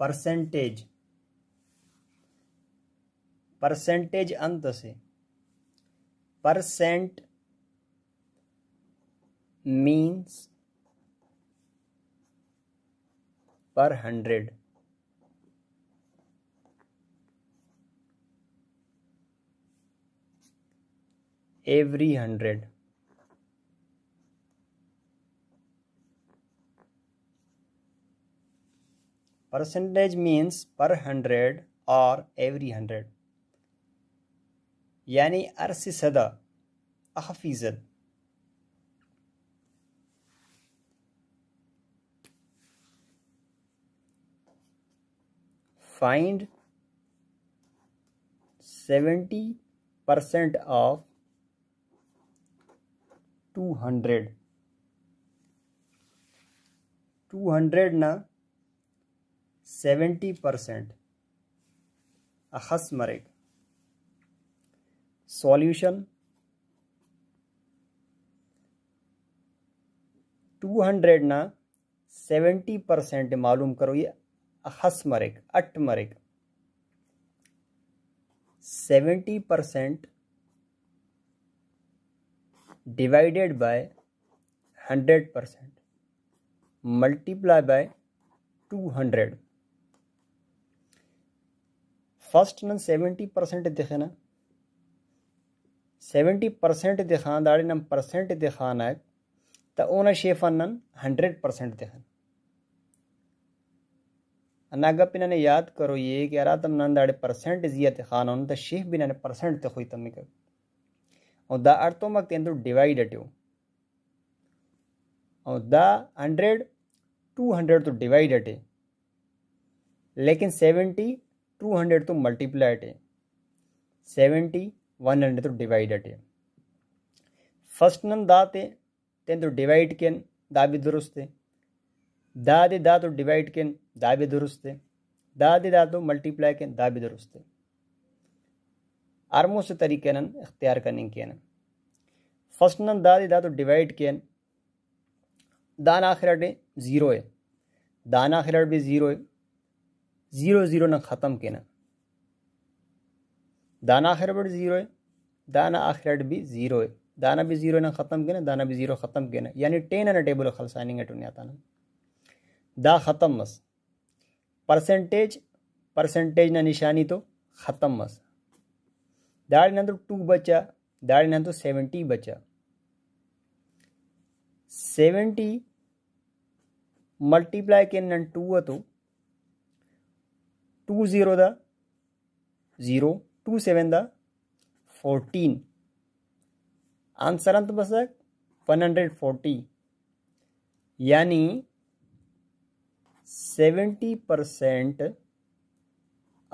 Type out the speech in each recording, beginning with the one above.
percentage percentage अंत से percent means per hundred every hundred percentage means per hundred और every hundred यानी अरसी सदा फीसद find seventy percent of two hundred two hundred ना सेवेंटी परसेंट अखस सॉल्यूशन सॉल्यूशन हंड्रेड ना सेवेंटी परसेंट मालूम करो ये हस मरेक अट percent divided by hundred percent multiply by two hundred first नन सेवेंटी परसेंट दिखेना सेवेंटी परसेंट दिखान दाड़ी नम परसेंट दिखान है तो ओना शेफन नन हंड्रेड परसेंट दिखन अनागा पिना ने याद करो ये कि अरा तम नन दाड़े परसेंट जिया तिखान उन तो शेफ बिना ने परसेंट तिखोई तमी कर और द अर्थो मक तेंदु डिवाइड अटो और द हंड्रेड टू हंड्रेड तो डिवाइड अटे लेकिन सेवेंटी टू हंड्रेड तो मल्टीप्लाई अटे सेवेंटी वन हंड्रेड तो डिवाइड अटे फर्स्ट नम दाते तेन तो डिवाइड केन दा भी दुरुस्त है दा दे दा तो डिवाइड केन दा भी दुरुस्त है दा दे दा तो मल्टीप्लाई केन दा भी दुरुस्त है से तरीके नन इख्तियार करने के नन फर्स्ट नन दा दे दा तो डिवाइड केन दान आखिर अटे ज़ीरो है दान आखिर अट भी ज़ीरो है ज़ीरो ना दाना आखिर बट ज़ीरो ದಾನ ಆಖಿರಡ್ भी ज़ीरो ದಾನ खत्म के ना दाना भी ज़ीरो ख़ತಮ್ಕೇನ ಯಾನಿ ಟೇನನ ಟೇಬಲ್ ಖಲ್ಸಾನಿಂಗ ना दा खत्म मस परसेंटेज परसेंटेज ना निशानी तो खत्म मस दाढ़ी ना तो टू बचा दाढ़ी ना तो सेवेंटी बचा सेवेंटी मल्टीप्लाई के नन टू तो two zero the zero two seven the fourteen answer अंत बसक वन हंड्रेड फोर्टी यानी seventy percent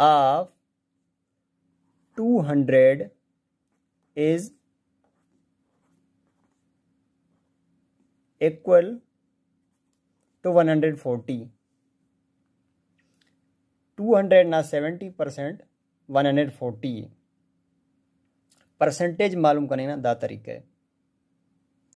of two hundred is two one hundred forty 200 ना 70 percent one hundred forty percentage मालूम करने ना दा तरीका है